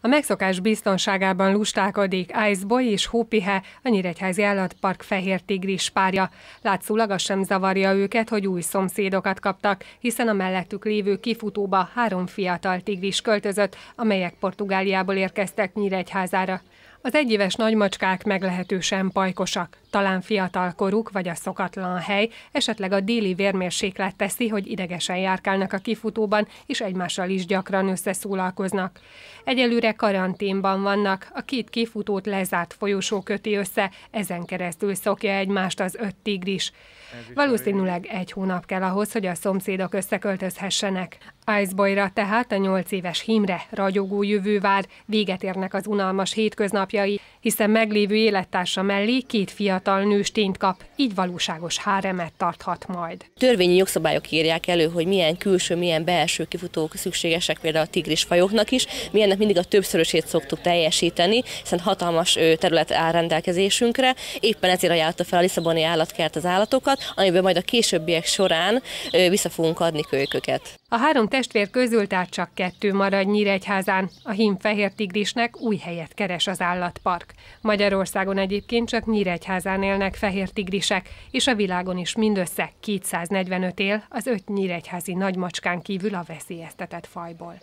A megszokás biztonságában Ice Iceboy és Hópihe, a Nyíregyházi Állatpark fehér tigris párja. Látszólag az sem zavarja őket, hogy új szomszédokat kaptak, hiszen a mellettük lévő kifutóba három fiatal tigris költözött, amelyek Portugáliából érkeztek Nyíregyházára. Az egyéves nagymacskák meglehetősen pajkosak, talán fiatal koruk vagy a szokatlan hely, esetleg a déli vérmérséklet teszi, hogy idegesen járkálnak a kifutóban, és egymással is gyakran összeszólalkoznak. Egyelőre karanténban vannak, a két kifutót lezárt folyosó köti össze, ezen keresztül szokja egymást az öt tigris. Valószínűleg egy hónap kell ahhoz, hogy a szomszédok összeköltözhessenek. Iceboyra tehát a nyolc éves hímre ragyogó jövő vár, véget érnek az unalmas hétköznapjai, hiszen meglévő élettársa mellé két fiatal nőstényt kap, így valóságos háremet tarthat majd. Törvényi jogszabályok írják elő, hogy milyen külső, milyen belső kifutók szükségesek például a fajoknak is. Mi ennek mindig a többszörösét szoktuk teljesíteni, hiszen hatalmas terület áll rendelkezésünkre. Éppen ezért ajánlotta fel a Lisszaboni állatkert az állatokat, amiben majd a későbbiek során vissza fogunk adni kölyköket. A három testvér közül tehát csak kettő marad Nyíregyházán. A hím fehér tigrisnek új helyet keres az állatpark. Magyarországon egyébként csak Nyíregyházán élnek fehér tigrisek, és a világon is mindössze 245 él az öt nyíregyházi nagymacskán kívül a veszélyeztetett fajból.